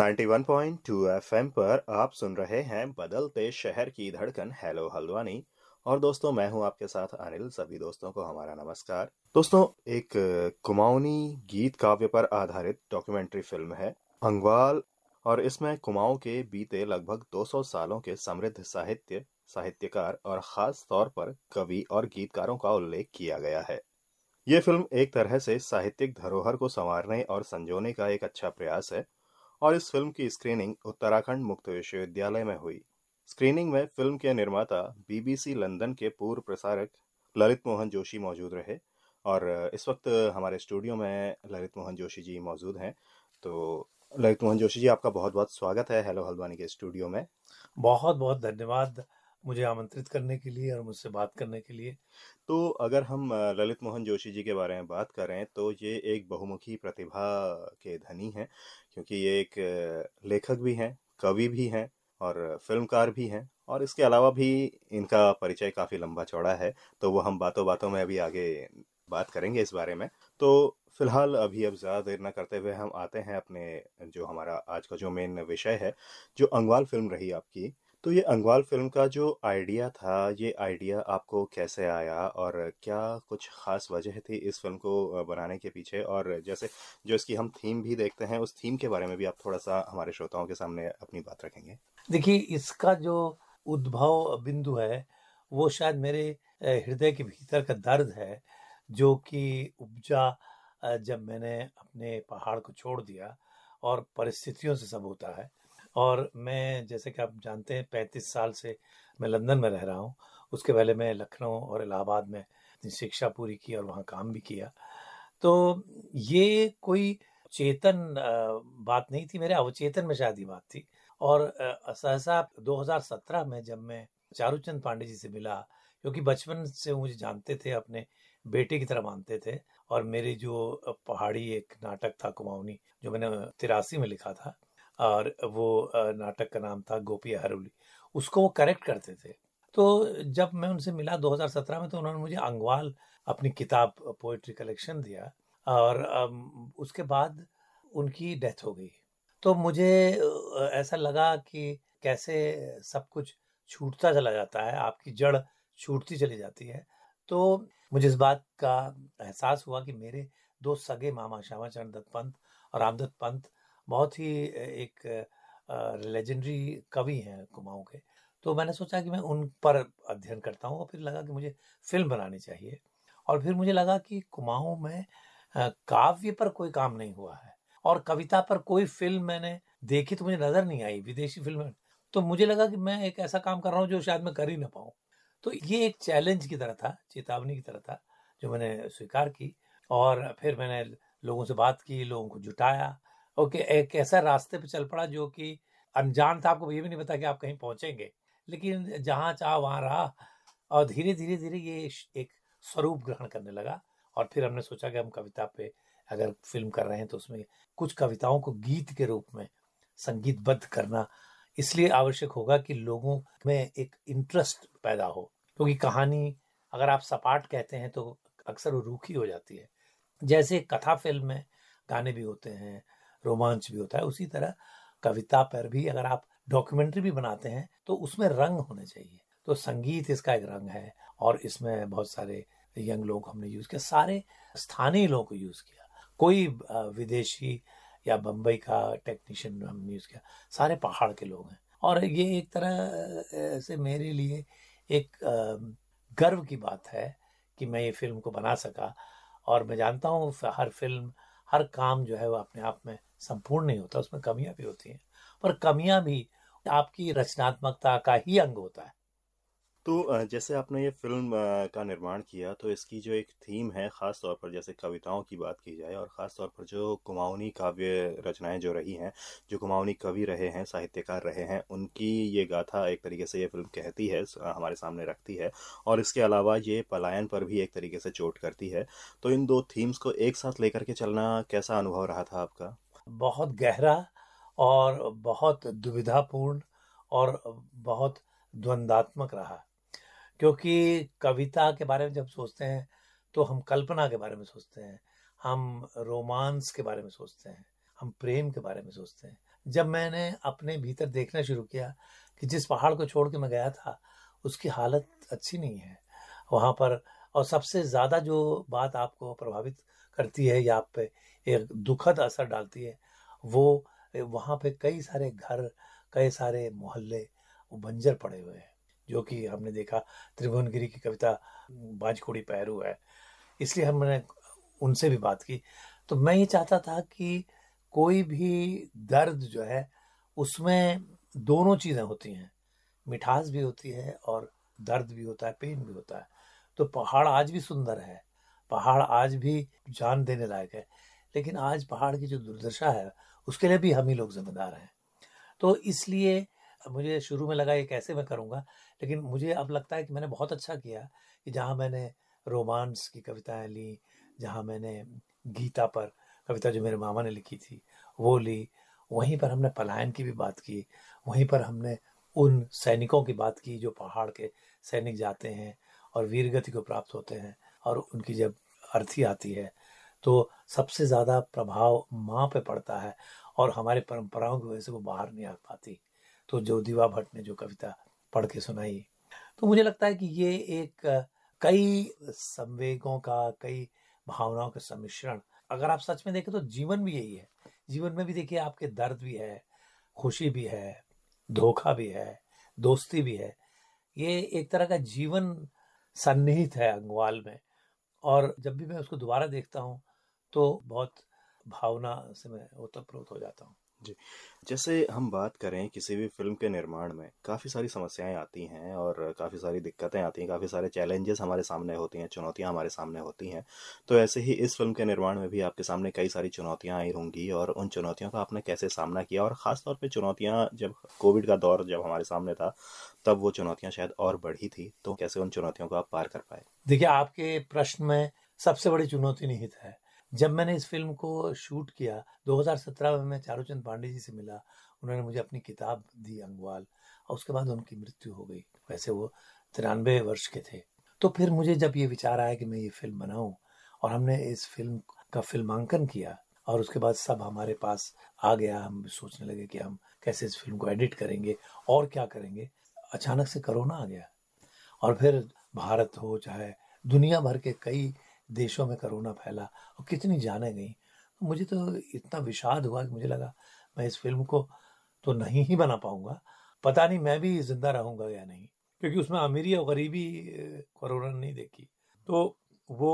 91.2 FM पर आप सुन रहे हैं बदलते शहर की धड़कन हेलो हल्द्वानी और दोस्तों मैं हूं आपके साथ अनिल सभी दोस्तों को हमारा नमस्कार दोस्तों एक कुमाऊनी गीत काव्य पर आधारित डॉक्यूमेंट्री फिल्म है अंगवाल और इसमें कुमाऊं के बीते लगभग 200 सालों के समृद्ध साहित्य साहित्यकार और खास तौर पर कवि और गीतकारों का उल्लेख किया गया है ये फिल्म एक तरह से साहित्यिक धरोहर को संवारने और संजोने का एक अच्छा प्रयास है और इस फिल्म की स्क्रीनिंग उत्तराखंड मुक्त विश्वविद्यालय में हुई स्क्रीनिंग में फिल्म के निर्माता बीबीसी लंदन के पूर्व प्रसारक ललित मोहन जोशी मौजूद रहे और इस वक्त हमारे स्टूडियो में ललित मोहन जोशी जी मौजूद हैं तो ललित मोहन जोशी जी आपका बहुत बहुत स्वागत है हेलो हल्द्वानी के स्टूडियो में बहुत बहुत धन्यवाद मुझे आमंत्रित करने के लिए और मुझसे बात करने के लिए तो अगर हम ललित मोहन जोशी जी के बारे में बात करें तो ये एक बहुमुखी प्रतिभा के धनी हैं क्योंकि ये एक लेखक भी हैं कवि भी हैं और फिल्मकार भी हैं और इसके अलावा भी इनका परिचय काफ़ी लंबा चौड़ा है तो वो हम बातों बातों में अभी आगे बात करेंगे इस बारे में तो फिलहाल अभी अब ज़्यादा देर ना करते हुए हम आते हैं अपने जो हमारा आज का जो मेन विषय है जो अंगवाल फिल्म रही आपकी तो ये अंगवाल फिल्म का जो आइडिया था ये आइडिया आपको कैसे आया और क्या कुछ खास वजह थी इस फिल्म को बनाने के पीछे और जैसे जो इसकी हम थीम भी देखते हैं उस थीम के बारे में भी आप थोड़ा सा हमारे श्रोताओं के सामने अपनी बात रखेंगे देखिए इसका जो उद्भव बिंदु है वो शायद मेरे हृदय के भीतर का दर्द है जो कि उपजा जब मैंने अपने पहाड़ को छोड़ दिया और परिस्थितियों से सब होता है और मैं जैसे कि आप जानते हैं पैंतीस साल से मैं लंदन में रह रहा हूँ उसके पहले मैं लखनऊ और इलाहाबाद में अपनी शिक्षा पूरी की और वहाँ काम भी किया तो ये कोई चेतन बात नहीं थी मेरे अवचेतन में शायद ये बात थी और सहसा 2017 में जब मैं चारूचंद पांडे जी से मिला क्योंकि बचपन से मुझे जानते थे अपने बेटे की तरह मानते थे और मेरे जो पहाड़ी एक नाटक था कुमाऊनी जो मैंने तिरासी में लिखा था और वो नाटक का नाम था गोपिया हरोली उसको वो करेक्ट करते थे तो जब मैं उनसे मिला 2017 में तो उन्होंने मुझे अंगवाल अपनी किताब पोइट्री कलेक्शन दिया और उसके बाद उनकी डेथ हो गई तो मुझे ऐसा लगा कि कैसे सब कुछ छूटता चला जाता है आपकी जड़ छूटती चली जाती है तो मुझे इस बात का एहसास हुआ कि मेरे दो सगे मामा श्यामा चरण दत्त पंत और रामदत्त पंत बहुत ही एक लेजेंडरी कवि हैं कुमाऊँ के तो मैंने सोचा कि मैं उन पर अध्ययन करता हूँ और फिर लगा कि मुझे फिल्म बनानी चाहिए और फिर मुझे लगा कि कुमाऊँ में काव्य पर कोई काम नहीं हुआ है और कविता पर कोई फिल्म मैंने देखी तो मुझे नज़र नहीं आई विदेशी फिल्म तो मुझे लगा कि मैं एक ऐसा काम कर रहा हूँ जो शायद मैं कर ही ना पाऊँ तो ये एक चैलेंज की तरह था चेतावनी की तरह था जो मैंने स्वीकार की और फिर मैंने लोगों से बात की लोगों को जुटाया ओके एक ऐसा रास्ते पे चल पड़ा जो कि अनजान था आपको ये भी नहीं पता कि आप कहीं पहुंचेंगे लेकिन जहाँ चाह वहाँ रहा और धीरे धीरे धीरे ये एक स्वरूप ग्रहण करने लगा और फिर हमने सोचा कि हम कविता पे अगर फिल्म कर रहे हैं तो उसमें कुछ कविताओं को गीत के रूप में संगीतबद्ध करना इसलिए आवश्यक होगा कि लोगों में एक इंटरेस्ट पैदा हो क्योंकि तो कहानी अगर आप सपाट कहते हैं तो अक्सर वो रूखी हो जाती है जैसे कथा फिल्म में गाने भी होते हैं रोमांच भी होता है उसी तरह कविता पर भी अगर आप डॉक्यूमेंट्री भी बनाते हैं तो उसमें रंग होने चाहिए तो संगीत इसका एक रंग है और इसमें बहुत सारे यंग लोग हमने यूज किया सारे स्थानीय लोगों को यूज किया कोई विदेशी या बम्बई का टेक्नीशियन हमने यूज किया सारे पहाड़ के लोग हैं और ये एक तरह से मेरे लिए एक गर्व की बात है कि मैं ये फिल्म को बना सका और मैं जानता हूँ हर फिल्म हर काम जो है वो अपने आप में संपूर्ण नहीं होता उसमें कमियां भी होती हैं पर कमियां भी आपकी रचनात्मकता का ही अंग होता है तो जैसे आपने ये फिल्म का निर्माण किया तो इसकी जो एक थीम है ख़ास तौर पर जैसे कविताओं की बात की जाए और ख़ास तौर पर जो कुमाऊनी काव्य रचनाएं जो रही हैं जो कुमाऊनी कवि रहे हैं साहित्यकार रहे हैं उनकी ये गाथा एक तरीके से ये फिल्म कहती है हमारे सामने रखती है और इसके अलावा ये पलायन पर भी एक तरीके से चोट करती है तो इन दो थीम्स को एक साथ लेकर के चलना कैसा अनुभव रहा था आपका बहुत गहरा और बहुत दुविधापूर्ण और बहुत द्वंदात्मक रहा क्योंकि कविता के बारे में जब सोचते हैं तो हम कल्पना के बारे में सोचते हैं हम रोमांस के बारे में सोचते हैं हम प्रेम के बारे में सोचते हैं जब मैंने अपने भीतर देखना शुरू किया कि जिस पहाड़ को छोड़ के मैं गया था उसकी हालत अच्छी नहीं है वहाँ पर और सबसे ज़्यादा जो बात आपको प्रभावित करती है या आप पे एक दुखद असर डालती है वो वहाँ पे कई सारे घर कई सारे मोहल्ले वो बंजर पड़े हुए हैं जो कि हमने देखा त्रिभुवनगिरी की कविता बाजकोड़ी पैरू है इसलिए हमने उनसे भी बात की तो मैं ये चाहता था कि कोई भी दर्द जो है उसमें दोनों चीज़ें होती हैं मिठास भी होती है और दर्द भी होता है पेन भी होता है तो पहाड़ आज भी सुंदर है पहाड़ आज भी जान देने लायक है लेकिन आज पहाड़ की जो दुर्दशा है उसके लिए भी हम ही लोग जिम्मेदार हैं तो इसलिए मुझे शुरू में लगा ये कैसे मैं करूँगा लेकिन मुझे अब लगता है कि मैंने बहुत अच्छा किया कि जहाँ मैंने रोमांस की कविताएं ली जहाँ मैंने गीता पर कविता जो मेरे मामा ने लिखी थी वो ली वहीं पर हमने पलायन की भी बात की वहीं पर हमने उन सैनिकों की बात की जो पहाड़ के सैनिक जाते हैं और वीरगति को प्राप्त होते हैं और उनकी जब अर्थी आती है तो सबसे ज़्यादा प्रभाव माँ पे पड़ता है और हमारे परंपराओं की वजह से वो बाहर नहीं आ पाती तो जो दीवा भट्ट ने जो कविता पढ़ के सुनाई तो मुझे लगता है कि ये एक कई संवेगों का कई भावनाओं का सम्मिश्रण अगर आप सच में देखें तो जीवन भी यही है जीवन में भी देखिए आपके दर्द भी है खुशी भी है धोखा भी है दोस्ती भी है ये एक तरह का जीवन सन्निहित है अंगवाल में और जब भी मैं उसको दोबारा देखता हूँ तो बहुत भावना से मैं ओतप्रोत हो जाता हूँ जी जैसे हम बात करें किसी भी फिल्म के निर्माण में काफ़ी सारी समस्याएं आती हैं और काफ़ी सारी दिक्कतें आती हैं काफ़ी सारे चैलेंजेस हमारे सामने होती हैं चुनौतियां हमारे सामने होती हैं तो ऐसे ही इस फिल्म के निर्माण में भी आपके सामने कई सारी चुनौतियां आई होंगी और उन चुनौतियों का आपने कैसे सामना किया और ख़ासतौर पर चुनौतियाँ जब कोविड का दौर जब हमारे सामने था तब वो चुनौतियाँ शायद और बढ़ी थी तो कैसे उन चुनौतियों को आप पार कर पाए देखिए आपके प्रश्न में सबसे बड़ी चुनौती निहित है जब मैंने इस फिल्म को शूट किया 2017 में मैं चारूचंद पांडे जी से मिला उन्होंने मुझे अपनी किताब दी अंगवाल और उसके बाद उनकी मृत्यु हो गई वैसे वो तिरानवे वर्ष के थे तो फिर मुझे जब ये विचार आया कि मैं ये फिल्म बनाऊं और हमने इस फिल्म का फिल्मांकन किया और उसके बाद सब हमारे पास आ गया हम सोचने लगे कि हम कैसे इस फिल्म को एडिट करेंगे और क्या करेंगे अचानक से कोरोना आ गया और फिर भारत हो चाहे दुनिया भर के कई देशों में कोरोना फैला और कितनी जाने गई तो मुझे तो इतना विषाद हुआ कि मुझे लगा मैं इस फिल्म को तो नहीं ही बना पाऊंगा पता नहीं मैं भी जिंदा रहूंगा या नहीं क्योंकि उसमें अमीरी और गरीबी कोरोना नहीं देखी तो वो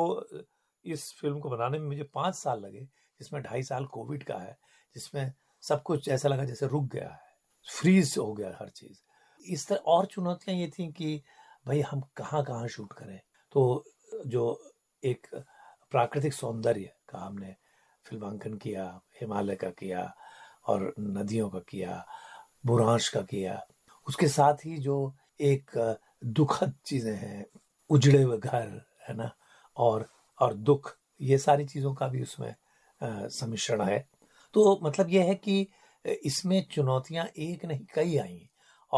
इस फिल्म को बनाने में मुझे पाँच साल लगे जिसमें ढाई साल कोविड का है जिसमें सब कुछ ऐसा लगा जैसे रुक गया है फ्रीज हो गया हर चीज़ इस तरह और चुनौतियाँ ये थी कि भाई हम कहाँ कहाँ शूट करें तो जो एक प्राकृतिक सौंदर्य का हमने फिल्मांकन किया हिमालय का किया और नदियों का किया बुरांश का किया उसके साथ ही जो एक दुखद चीजें हैं उजड़े हुए घर है ना और और दुख ये सारी चीजों का भी उसमें सम्मिश्रण है तो मतलब यह है कि इसमें चुनौतियां एक नहीं कई आई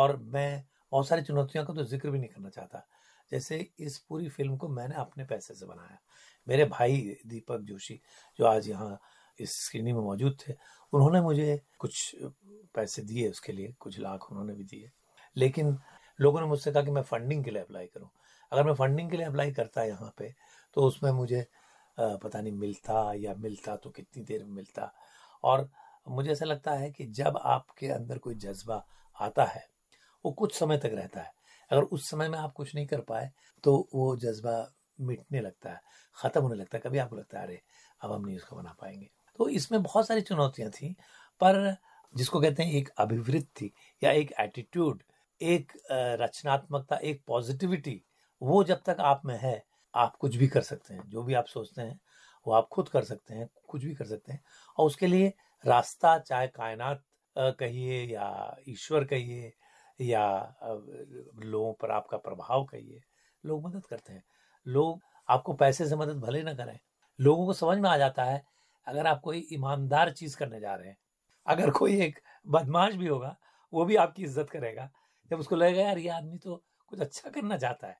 और मैं बहुत सारी चुनौतियों का तो जिक्र भी नहीं करना चाहता जैसे इस पूरी फिल्म को मैंने अपने पैसे से बनाया मेरे भाई दीपक जोशी जो आज यहाँ इस स्क्रीनिंग में मौजूद थे उन्होंने मुझे कुछ पैसे दिए उसके लिए कुछ लाख उन्होंने भी दिए लेकिन लोगों ने मुझसे कहा कि मैं फंडिंग के लिए अप्लाई करूं अगर मैं फंडिंग के लिए अप्लाई करता यहाँ पे तो उसमें मुझे पता नहीं मिलता या मिलता तो कितनी देर में मिलता और मुझे ऐसा लगता है कि जब आपके अंदर कोई जज्बा आता है वो कुछ समय तक रहता है अगर उस समय में आप कुछ नहीं कर पाए तो वो जज्बा मिटने लगता है ख़त्म होने लगता है कभी आपको लगता है अरे अब हम नहीं उसको बना पाएंगे तो इसमें बहुत सारी चुनौतियाँ थी पर जिसको कहते हैं एक अभिवृत्ति या एक एटीट्यूड एक रचनात्मकता एक पॉजिटिविटी वो जब तक आप में है आप कुछ भी कर सकते हैं जो भी आप सोचते हैं वो आप खुद कर सकते हैं कुछ भी कर सकते हैं और उसके लिए रास्ता चाहे कायनात कहिए या ईश्वर कहिए या लोगों पर आपका प्रभाव कहिए लोग मदद करते हैं लोग आपको पैसे से मदद भले ना करें लोगों को समझ में आ जाता है अगर आप कोई ईमानदार चीज करने जा रहे हैं अगर कोई एक बदमाश भी होगा वो भी आपकी इज्जत करेगा जब उसको लगेगा यार ये आदमी तो कुछ अच्छा करना चाहता है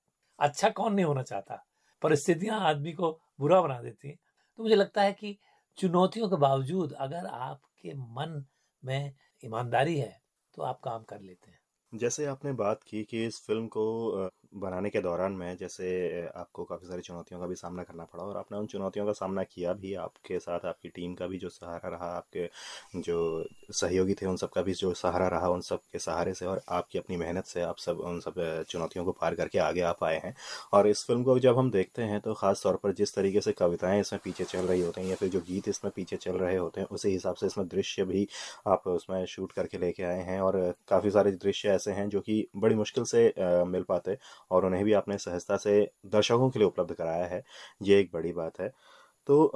अच्छा कौन नहीं होना चाहता परिस्थितियां आदमी को बुरा बना देती हैं तो मुझे लगता है कि चुनौतियों के बावजूद अगर आपके मन में ईमानदारी है तो आप काम कर लेते हैं जैसे आपने बात की कि इस फिल्म को बनाने के दौरान में जैसे आपको काफ़ी सारी चुनौतियों का भी सामना करना पड़ा और आपने उन चुनौतियों का सामना किया भी आपके साथ आपकी टीम का भी जो सहारा रहा आपके जो सहयोगी थे उन सब का भी जो सहारा रहा उन सब के सहारे से और आपकी अपनी मेहनत से आप सब उन सब चुनौतियों को पार करके आगे आ पाए हैं और इस फिल्म को जब हम देखते हैं तो ख़ास तौर पर जिस तरीके से कविताएँ इसमें पीछे चल रही होती हैं या फिर जो गीत इसमें पीछे चल रहे होते हैं उसी हिसाब से इसमें दृश्य भी आप उसमें शूट करके लेके आए हैं और काफ़ी सारे दृश्य ऐसे हैं जो कि बड़ी मुश्किल से मिल पाते और उन्हें भी आपने सहजता से दर्शकों के लिए उपलब्ध कराया है ये एक बड़ी बात है तो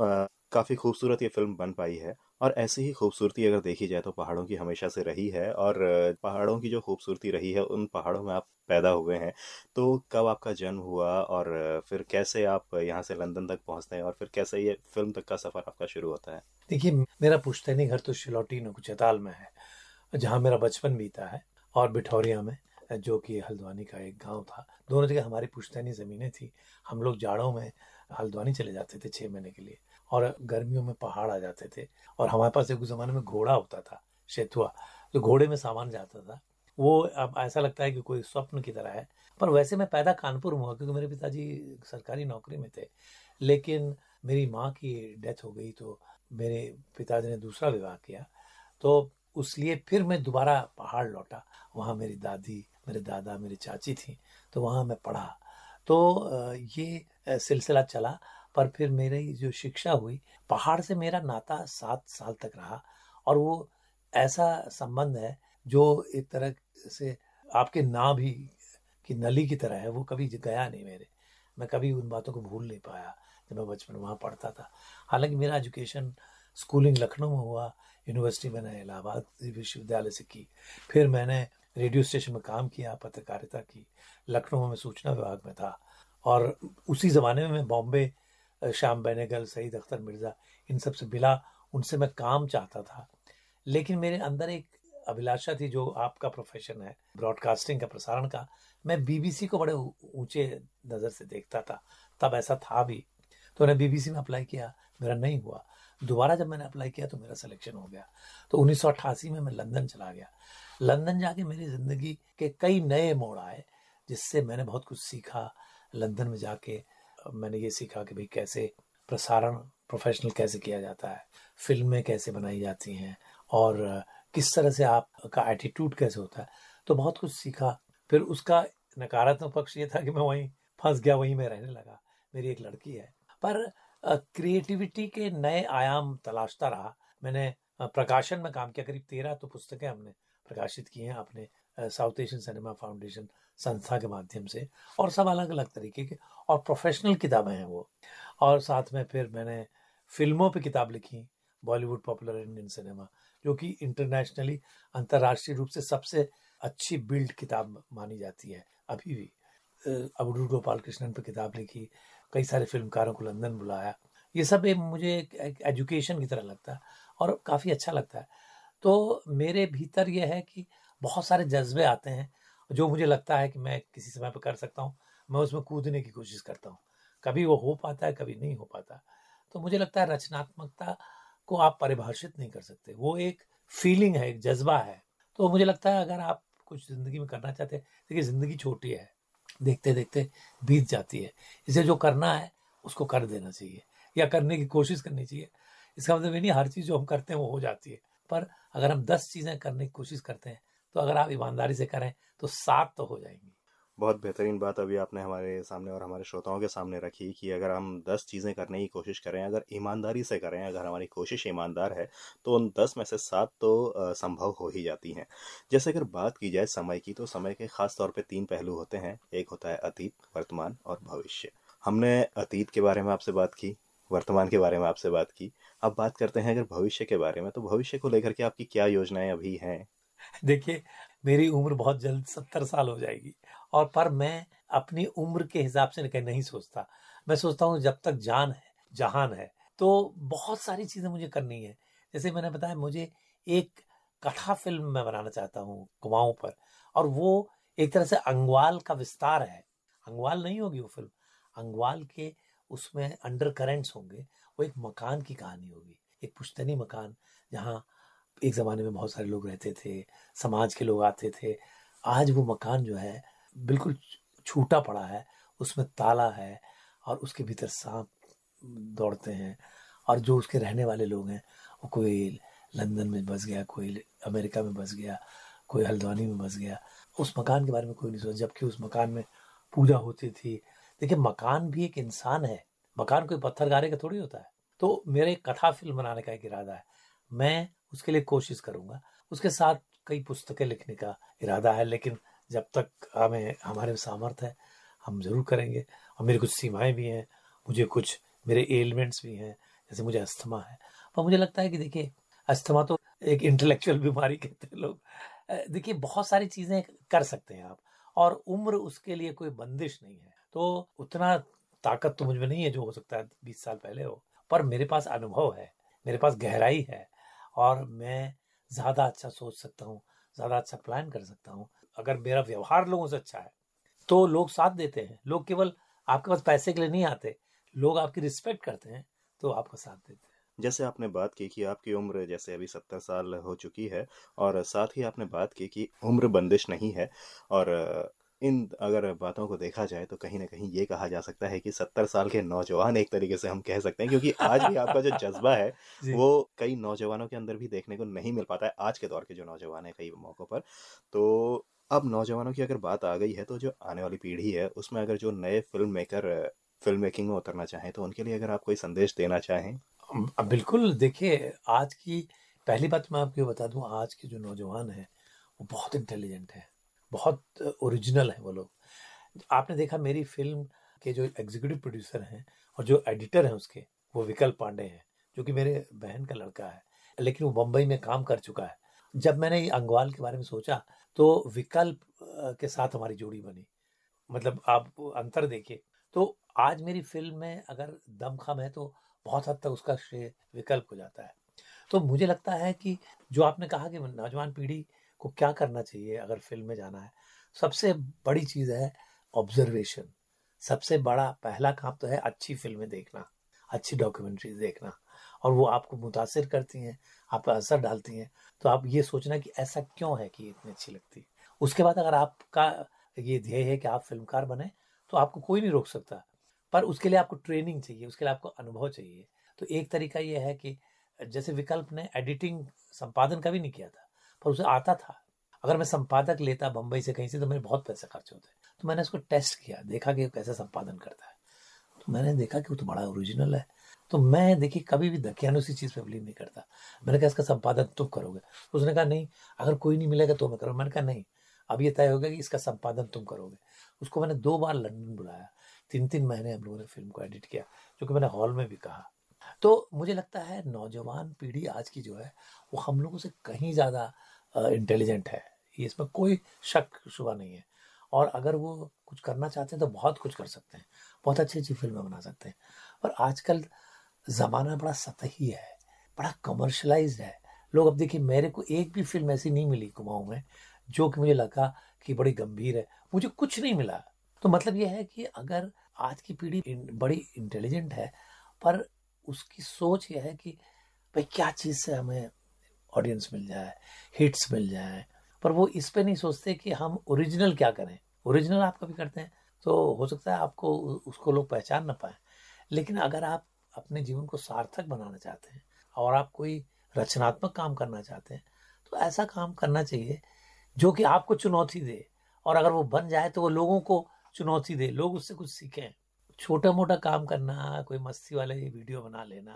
काफ़ी खूबसूरत ये फिल्म बन पाई है और ऐसी ही खूबसूरती अगर देखी जाए तो पहाड़ों की हमेशा से रही है और पहाड़ों की जो खूबसूरती रही है उन पहाड़ों में आप पैदा हुए हैं तो कब आपका जन्म हुआ और फिर कैसे आप यहाँ से लंदन तक पहुँचते हैं और फिर कैसे ये फिल्म तक का सफ़र आपका शुरू होता है देखिए मेरा पुश्तैनी घर तो शिलोटी नकुचेताल में है जहाँ मेरा बचपन बीता है और बिठौरिया में जो कि हल्द्वानी का एक गांव था दोनों जगह हमारी पुश्तैनी ज़मीनें थी हम लोग जाड़ों में हल्द्वानी चले जाते थे छः महीने के लिए और गर्मियों में पहाड़ आ जाते थे और हमारे पास एक ज़माने में घोड़ा होता था शेतुआ जो घोड़े में सामान जाता था वो अब ऐसा लगता है कि कोई स्वप्न की तरह है पर वैसे मैं पैदा कानपुर में हुआ क्योंकि मेरे पिताजी सरकारी नौकरी में थे लेकिन मेरी माँ की डेथ हो गई तो मेरे पिताजी ने दूसरा विवाह किया तो उसलिए फिर मैं दोबारा पहाड़ लौटा वहाँ मेरी दादी मेरे दादा मेरी चाची थी तो वहाँ मैं पढ़ा तो ये सिलसिला चला पर फिर मेरी जो शिक्षा हुई पहाड़ से मेरा नाता सात साल तक रहा और वो ऐसा संबंध है जो एक तरह से आपके ना भी की नली की तरह है वो कभी गया नहीं मेरे मैं कभी उन बातों को भूल नहीं पाया जब मैं बचपन वहाँ पढ़ता था हालांकि मेरा एजुकेशन स्कूलिंग लखनऊ में हुआ यूनिवर्सिटी मैंने इलाहाबाद विश्वविद्यालय से की फिर मैंने रेडियो स्टेशन में काम किया पत्रकारिता की लखनऊ में सूचना विभाग में था और उसी ज़माने में मैं बॉम्बे श्याम बेनेगल सईद अख्तर मिर्ज़ा इन सब से मिला उनसे मैं काम चाहता था लेकिन मेरे अंदर एक अभिलाषा थी जो आपका प्रोफेशन है ब्रॉडकास्टिंग का प्रसारण का मैं बीबीसी को बड़े ऊंचे नज़र से देखता था तब ऐसा था भी तो मैंने बीबीसी में अप्लाई किया मेरा नहीं हुआ दोबारा जब मैंने अप्लाई किया तो मेरा सिलेक्शन हो गया तो उन्नीस में मैं लंदन चला गया लंदन जाके मेरी जिंदगी के कई नए मोड़ आए जिससे मैंने बहुत कुछ सीखा लंदन में जाके मैंने ये सीखा कि भाई कैसे प्रसारण प्रोफेशनल कैसे किया जाता है फिल्में कैसे बनाई जाती हैं और किस तरह से आपका एटीट्यूड कैसे होता है तो बहुत कुछ सीखा फिर उसका नकारात्मक पक्ष ये था कि मैं वहीं फंस गया वहीं मैं रहने लगा मेरी एक लड़की है पर क्रिएटिविटी के नए आयाम तलाशता रहा मैंने प्रकाशन में काम किया करीब तेरह तो पुस्तकें हमने प्रकाशित किए हैं आपने साउथ एशियन सिनेमा फाउंडेशन संस्था के माध्यम से और सब अलग अलग तरीके के और प्रोफेशनल किताबें हैं वो और साथ में फिर मैंने फिल्मों पे किताब लिखी बॉलीवुड पॉपुलर इंडियन सिनेमा जो कि इंटरनेशनली अंतर्राष्ट्रीय रूप से सबसे अच्छी बिल्ड किताब मानी जाती है अभी भी अबरू गोपाल कृष्णन पर किताब लिखी कई सारे फिल्मकारों को लंदन बुलाया ये सब एक मुझे एक एजुकेशन की तरह लगता है और काफ़ी अच्छा लगता है तो मेरे भीतर यह है कि बहुत सारे जज्बे आते हैं जो मुझे लगता है कि मैं किसी समय पर कर सकता हूँ मैं उसमें कूदने की कोशिश करता हूँ कभी वो हो पाता है कभी नहीं हो पाता तो मुझे लगता है रचनात्मकता को आप परिभाषित नहीं कर सकते वो एक फीलिंग है एक जज्बा है तो मुझे लगता है अगर आप कुछ ज़िंदगी में करना चाहते हैं देखिए ज़िंदगी छोटी है देखते देखते बीत जाती है इसे जो करना है उसको कर देना चाहिए या करने की कोशिश करनी चाहिए इसका मतलब ये नहीं हर चीज़ जो हम करते हैं वो हो जाती है पर अगर हम दस चीजें करने की कोशिश करते हैं तो अगर आप ईमानदारी से करें तो सात तो हो जाएंगी बहुत बेहतरीन बात अभी आपने हमारे सामने और हमारे श्रोताओं के सामने रखी कि अगर हम दस चीज़ें करने की कोशिश करें अगर ईमानदारी से करें अगर हमारी कोशिश ईमानदार है तो उन दस में से सात तो संभव हो ही जाती हैं जैसे अगर बात की जाए समय की तो समय के खास तौर पे तीन पहलू होते हैं एक होता है अतीत वर्तमान और भविष्य हमने अतीत के बारे में आपसे बात की वर्तमान के बारे में आपसे बात की अब बात करते हैं अगर भविष्य के बारे में तो भविष्य को लेकर के आपकी क्या योजनाएं अभी हैं देखिए मेरी उम्र बहुत जल्द सत्तर साल हो जाएगी और पर मैं अपनी उम्र के हिसाब से कहीं नहीं सोचता मैं सोचता हूँ जब तक जान है जहान है तो बहुत सारी चीजें मुझे करनी है जैसे मैंने बताया मुझे एक कथा फिल्म मैं बनाना चाहता हूँ कुमाऊं पर और वो एक तरह से अंगवाल का विस्तार है अंगवाल नहीं होगी वो फिल्म अंगवाल के उसमें अंडर करेंट्स होंगे वो एक मकान की कहानी होगी एक पुश्तनी मकान जहाँ एक ज़माने में बहुत सारे लोग रहते थे समाज के लोग आते थे आज वो मकान जो है बिल्कुल छूटा पड़ा है उसमें ताला है और उसके भीतर सांप दौड़ते हैं और जो उसके रहने वाले लोग हैं वो कोई लंदन में बस गया कोई अमेरिका में बस गया कोई हल्द्वानी में बस गया उस मकान के बारे में कोई नहीं सोचा जबकि उस मकान में पूजा होती थी देखिए मकान भी एक इंसान है मकान कोई पत्थर गारे का थोड़ी होता है तो मेरे कथा फिल्म बनाने का एक इरादा है मैं उसके लिए कोशिश करूंगा उसके साथ कई पुस्तकें लिखने का इरादा है लेकिन जब तक हमें हमारे सामर्थ्य है हम जरूर करेंगे और मेरी कुछ सीमाएं भी हैं मुझे कुछ मेरे एलिमेंट्स भी हैं जैसे मुझे अस्थमा है पर मुझे लगता है कि देखिए अस्थमा तो एक इंटेलेक्चुअल बीमारी कहते हैं लोग देखिए बहुत सारी चीज़ें कर सकते हैं आप और उम्र उसके लिए कोई बंदिश नहीं है तो उतना ताकत तो मुझ में नहीं है जो हो सकता है बीस साल पहले हो पर मेरे पास अनुभव है मेरे पास गहराई है और मैं ज़्यादा अच्छा सोच सकता हूँ ज़्यादा अच्छा प्लान कर सकता हूँ अगर मेरा व्यवहार लोगों से अच्छा है तो लोग साथ देते हैं लोग केवल आपके पास पैसे के लिए नहीं आते लोग आपकी रिस्पेक्ट करते हैं तो आपका साथ देते हैं जैसे आपने बात की कि आपकी उम्र जैसे अभी सत्तर साल हो चुकी है और साथ ही आपने बात की कि उम्र बंदिश नहीं है और इन अगर बातों को देखा जाए तो कहीं ना कहीं ये कहा जा सकता है कि सत्तर साल के नौजवान एक तरीके से हम कह सकते हैं क्योंकि आज भी आपका जो जज्बा है वो कई नौजवानों के अंदर भी देखने को नहीं मिल पाता है आज के दौर के जो नौजवान हैं कई मौक़ों पर तो अब नौजवानों की अगर बात आ गई है तो जो आने वाली पीढ़ी है उसमें अगर जो नए फिल्म मेकर फिल्म मेकिंग में उतरना चाहें तो उनके लिए अगर आप कोई संदेश देना चाहें बिल्कुल देखिए आज की पहली बात तो मैं आपको बता दूं आज के जो नौजवान हैं वो बहुत इंटेलिजेंट हैं बहुत ओरिजिनल हैं वो लोग आपने देखा मेरी फिल्म के जो एग्जीक्यूटिव प्रोड्यूसर हैं और जो एडिटर हैं उसके वो विकल्प पांडे हैं जो कि मेरे बहन का लड़का है लेकिन वो बम्बई में काम कर चुका है जब मैंने अंगवाल के बारे में सोचा तो विकल्प के साथ हमारी जोड़ी बनी मतलब आप अंतर देखिए तो आज मेरी फिल्म में अगर दमखम है तो बहुत हद तक उसका श्रेय विकल्प हो जाता है तो मुझे लगता है कि जो आपने कहा कि नौजवान पीढ़ी को क्या करना चाहिए अगर फिल्म में जाना है सबसे बड़ी चीज़ है ऑब्जर्वेशन सबसे बड़ा पहला काम तो है अच्छी फिल्में देखना अच्छी डॉक्यूमेंट्रीज देखना और वो आपको मुतासर करती हैं आप पर असर डालती हैं तो आप ये सोचना कि ऐसा क्यों है कि इतनी अच्छी लगती है उसके बाद अगर आपका ये ध्येय है कि आप फिल्मकार बने तो आपको कोई नहीं रोक सकता पर उसके लिए आपको ट्रेनिंग चाहिए उसके लिए आपको अनुभव चाहिए तो एक तरीका ये है कि जैसे विकल्प ने एडिटिंग संपादन कभी नहीं किया था पर उसे आता था अगर मैं संपादक लेता बम्बई से कहीं से तो मेरे बहुत पैसे खर्च होते तो मैंने उसको टेस्ट किया देखा कि कैसे संपादन करता है तो मैंने देखा कि वो तो बड़ा ओरिजिनल है तो मैं देखिए कभी भी उसी चीज़ पे बिलीव नहीं करता मैंने कहा इसका संपादन तुम करोगे तो उसने कहा नहीं अगर कोई नहीं मिलेगा तो मैं करूँ मैंने कहा नहीं अब ये तय हो गया कि इसका संपादन तुम करोगे उसको मैंने दो बार लंदन बुलाया तीन तीन महीने हम लोगों ने फिल्म को एडिट किया जो कि मैंने हॉल में भी कहा तो मुझे लगता है नौजवान पीढ़ी आज की जो है वो हम लोगों से कहीं ज़्यादा इंटेलिजेंट है इसमें कोई शक शुबा नहीं है और अगर वो कुछ करना चाहते हैं तो बहुत कुछ कर सकते हैं बहुत अच्छी अच्छी फिल्में बना सकते हैं पर आजकल ज़माना बड़ा सतही है बड़ा कमर्शलाइज है लोग अब देखिए मेरे को एक भी फिल्म ऐसी नहीं मिली कुमाऊँ में जो कि मुझे लगा कि बड़ी गंभीर है मुझे कुछ नहीं मिला तो मतलब यह है कि अगर आज की पीढ़ी बड़ी इंटेलिजेंट है पर उसकी सोच यह है कि भाई क्या चीज़ से हमें ऑडियंस मिल जाए हिट्स मिल जाए पर वो इस पे नहीं सोचते कि हम ओरिजिनल क्या करें ओरिजिनल आप कभी करते हैं तो हो सकता है आपको उसको लोग पहचान ना पाए लेकिन अगर आप अपने जीवन को सार्थक बनाना चाहते हैं और आप कोई रचनात्मक काम करना चाहते हैं तो ऐसा काम करना चाहिए जो कि आपको चुनौती दे और अगर वो बन जाए तो वो लोगों को चुनौती दे लोग उससे कुछ सीखें छोटा मोटा काम करना कोई मस्ती वाले वीडियो बना लेना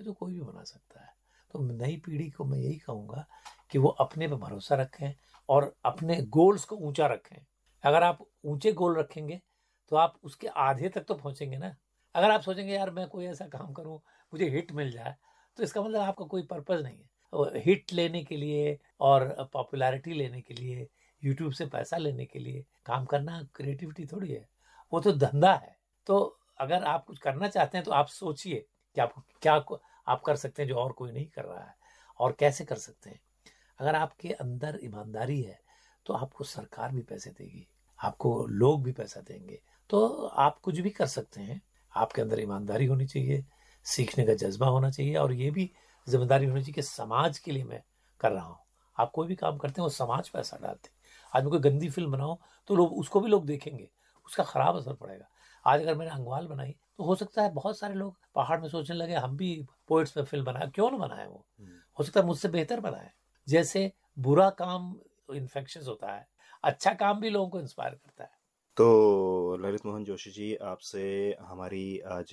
ये तो कोई भी बना सकता है तो नई पीढ़ी को मैं यही कहूँगा कि वो अपने पर भरोसा रखें और अपने गोल्स को ऊंचा रखें अगर आप ऊंचे गोल रखेंगे तो आप उसके आधे तक तो पहुंचेंगे ना अगर आप सोचेंगे यार मैं कोई ऐसा काम करूँ मुझे हिट मिल जाए तो इसका मतलब आपका कोई पर्पज़ नहीं है हिट लेने के लिए और पॉपुलैरिटी लेने के लिए यूट्यूब से पैसा लेने के लिए काम करना क्रिएटिविटी थोड़ी है वो तो धंधा है तो अगर आप कुछ करना चाहते हैं तो आप सोचिए कि आप क्या आप कर सकते हैं जो और कोई नहीं कर रहा है और कैसे कर सकते हैं अगर आपके अंदर ईमानदारी है तो आपको सरकार भी पैसे देगी आपको लोग भी पैसा देंगे तो आप कुछ भी कर सकते हैं आपके अंदर ईमानदारी होनी चाहिए सीखने का जज्बा होना चाहिए और ये भी जिम्मेदारी होनी चाहिए कि समाज के लिए मैं कर रहा हूँ आप कोई भी काम करते हैं वो समाज पैसा डालते हैं आज मैं कोई गंदी फिल्म बनाओ तो लोग उसको भी लोग देखेंगे उसका खराब असर पड़ेगा आज अगर मैंने अंगवाल बनाई तो हो सकता है बहुत सारे लोग पहाड़ में सोचने लगे हम भी पोइट्स में फिल्म बनाए क्यों ना बनाए वो हम्म। हो सकता है मुझसे बेहतर बनाए जैसे बुरा काम इन्फेक्शस होता है अच्छा काम भी लोगों को इंस्पायर करता है तो ललित मोहन जोशी जी आपसे हमारी आज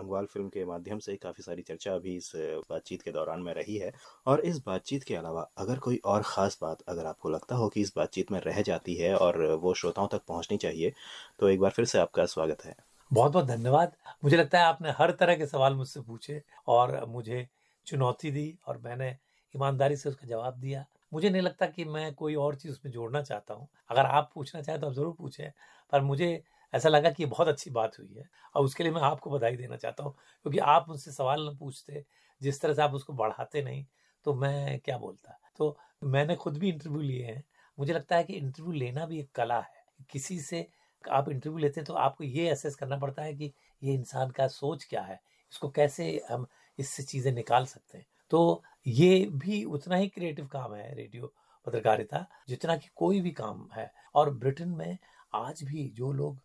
अंगवाल फिल्म के माध्यम से काफ़ी सारी चर्चा अभी इस बातचीत के दौरान में रही है और इस बातचीत के अलावा अगर कोई और ख़ास बात अगर आपको लगता हो कि इस बातचीत में रह जाती है और वो श्रोताओं तक पहुंचनी चाहिए तो एक बार फिर से आपका स्वागत है बहुत बहुत धन्यवाद मुझे लगता है आपने हर तरह के सवाल मुझसे पूछे और मुझे चुनौती दी और मैंने ईमानदारी से उसका जवाब दिया मुझे नहीं लगता कि मैं कोई और चीज़ उसमें जोड़ना चाहता हूँ अगर आप पूछना चाहें तो आप ज़रूर पूछें पर मुझे ऐसा लगा कि ये बहुत अच्छी बात हुई है और उसके लिए मैं आपको बधाई देना चाहता हूँ क्योंकि आप मुझसे सवाल न पूछते जिस तरह से आप उसको बढ़ाते नहीं तो मैं क्या बोलता तो मैंने खुद भी इंटरव्यू लिए हैं मुझे लगता है कि इंटरव्यू लेना भी एक कला है किसी से आप इंटरव्यू लेते हैं तो आपको ये असेस करना पड़ता है कि ये इंसान का सोच क्या है इसको कैसे हम इससे चीज़ें निकाल सकते हैं तो ये भी उतना ही क्रिएटिव काम है रेडियो पत्रकारिता जितना कि कोई भी काम है और ब्रिटेन में आज भी जो लोग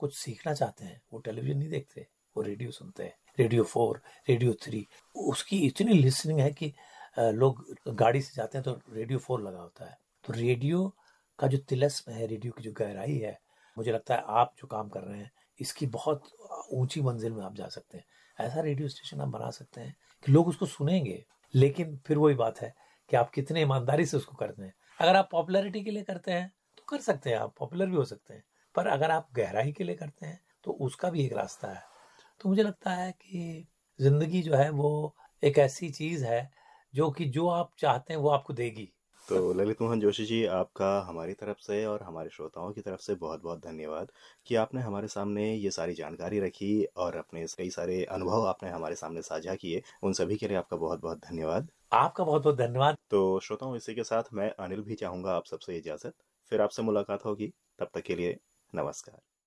कुछ सीखना चाहते हैं वो टेलीविजन नहीं देखते वो रेडियो सुनते हैं रेडियो फोर रेडियो थ्री उसकी इतनी लिसनिंग है कि लोग गाड़ी से जाते हैं तो रेडियो फोर लगा होता है तो रेडियो का जो तिलस्म है रेडियो की जो गहराई है मुझे लगता है आप जो काम कर रहे हैं इसकी बहुत ऊंची मंजिल में आप जा सकते हैं ऐसा रेडियो स्टेशन आप बना सकते हैं कि लोग उसको सुनेंगे लेकिन फिर वही बात है कि आप कितने ईमानदारी से उसको करते हैं अगर आप पॉपुलैरिटी के लिए करते हैं तो कर सकते हैं आप पॉपुलर भी हो सकते हैं पर अगर आप गहराई के लिए करते हैं तो उसका भी एक रास्ता है तो मुझे लगता है कि जिंदगी जो है वो एक ऐसी चीज है जो कि जो आप चाहते हैं वो आपको देगी तो ललित मोहन जोशी जी आपका हमारी तरफ से और हमारे श्रोताओं की तरफ से बहुत बहुत धन्यवाद कि आपने हमारे सामने ये सारी जानकारी रखी और अपने कई सारे अनुभव आपने हमारे सामने साझा किए उन सभी के लिए आपका बहुत बहुत धन्यवाद आपका बहुत बहुत धन्यवाद तो श्रोताओं इसी के साथ मैं अनिल भी चाहूंगा आप सबसे इजाजत फिर आपसे मुलाकात होगी तब तक के लिए नमस्कार